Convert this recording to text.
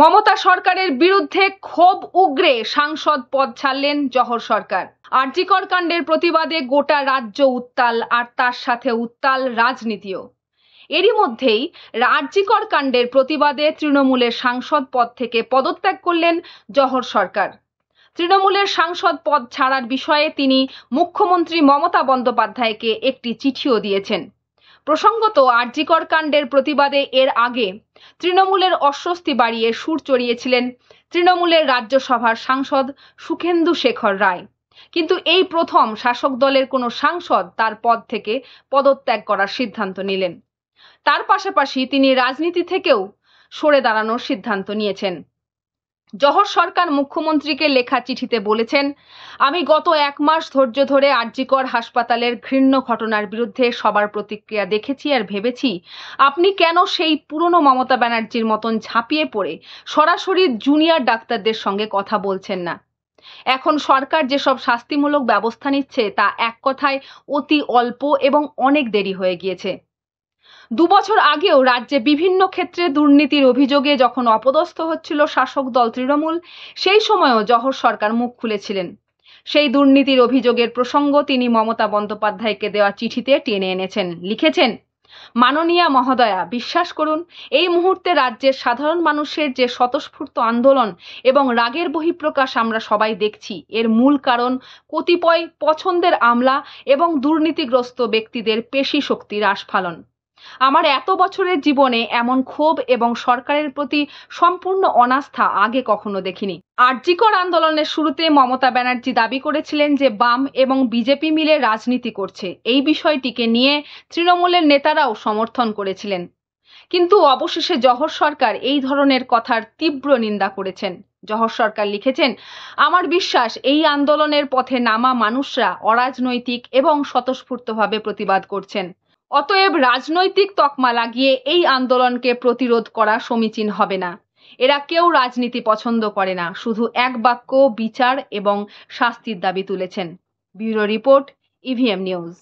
মমতা সরকারের বিরুদ্ধে ক্ষোভ উগ্রে সাংসদ পদ ছাড়লেন জহর সরকার আর্যিকর কাণ্ডের প্রতিবাদে গোটা রাজ্য উত্তাল আর তার সাথে উত্তাল রাজনীতিও এরই মধ্যেই আর্যিকর কাণ্ডের প্রতিবাদে তৃণমূলের সাংসদ পদ থেকে পদত্যাগ করলেন জহর সরকার তৃণমূলের সাংসদ পদ ছাড়ার বিষয়ে তিনি মুখ্যমন্ত্রী মমতা বন্দ্যোপাধ্যায়কে একটি চিঠিও দিয়েছেন প্রসঙ্গত আর্যিকর কাণ্ডের প্রতিবাদে এর আগে তৃণমূলের অস্বস্তি বাড়িয়ে সুর চড়িয়েছিলেন তৃণমূলের রাজ্যসভার সাংসদ সুখেন্দু শেখর রায় কিন্তু এই প্রথম শাসক দলের কোনো সাংসদ তার পদ থেকে পদত্যাগ করার সিদ্ধান্ত নিলেন তার পাশাপাশি তিনি রাজনীতি থেকেও সরে দাঁড়ানোর সিদ্ধান্ত নিয়েছেন জহর সরকার মুখ্যমন্ত্রীকে লেখা চিঠিতে বলেছেন আমি গত এক মাস ধৈর্য ধরে আরজিকর হাসপাতালের ঘৃণ্য ঘটনার বিরুদ্ধে সবার প্রতিক্রিয়া দেখেছি আর ভেবেছি আপনি কেন সেই পুরনো মমতা ব্যানার্জির মতন ঝাঁপিয়ে পড়ে সরাসরি জুনিয়র ডাক্তারদের সঙ্গে কথা বলছেন না এখন সরকার যেসব শাস্তিমূলক ব্যবস্থা নিচ্ছে তা এক কথায় অতি অল্প এবং অনেক দেরি হয়ে গিয়েছে দুবছর আগেও রাজ্যে বিভিন্ন ক্ষেত্রে দুর্নীতির অভিযোগে যখন অপদস্থ হচ্ছিল শাসক দল তৃণমূল সেই সময়ও জহর সরকার মুখ খুলেছিলেন সেই দুর্নীতির অভিযোগের প্রসঙ্গ তিনি মমতা বন্দ্যোপাধ্যায়কে দেওয়া চিঠিতে টেনে এনেছেন লিখেছেন মাননীয়া মহোদয়া বিশ্বাস করুন এই মুহূর্তে রাজ্যের সাধারণ মানুষের যে স্বতঃস্ফূর্ত আন্দোলন এবং রাগের বহিঃপ্রকাশ আমরা সবাই দেখছি এর মূল কারণ কতিপয় পছন্দের আমলা এবং দুর্নীতিগ্রস্ত ব্যক্তিদের পেশি শক্তি আস্ফালন আমার এত বছরের জীবনে এমন ক্ষোভ এবং সরকারের প্রতি সম্পূর্ণ অনাস্থা আগে কখনো দেখিনি আরজিকর আন্দোলনের শুরুতে মমতা ব্যানার্জি দাবি করেছিলেন যে বাম এবং বিজেপি মিলে রাজনীতি করছে এই বিষয়টিকে নিয়ে তৃণমূলের নেতারাও সমর্থন করেছিলেন কিন্তু অবশেষে জহর সরকার এই ধরনের কথার তীব্র নিন্দা করেছেন জহর সরকার লিখেছেন আমার বিশ্বাস এই আন্দোলনের পথে নামা মানুষরা অরাজনৈতিক এবং স্বতঃস্ফূর্তভাবে প্রতিবাদ করছেন অতএব রাজনৈতিক তকমা লাগিয়ে এই আন্দোলনকে প্রতিরোধ করা সমীচীন হবে না এরা কেউ রাজনীতি পছন্দ করে না শুধু এক বাক্য বিচার এবং শাস্তির দাবি তুলেছেন bureau report EVM e news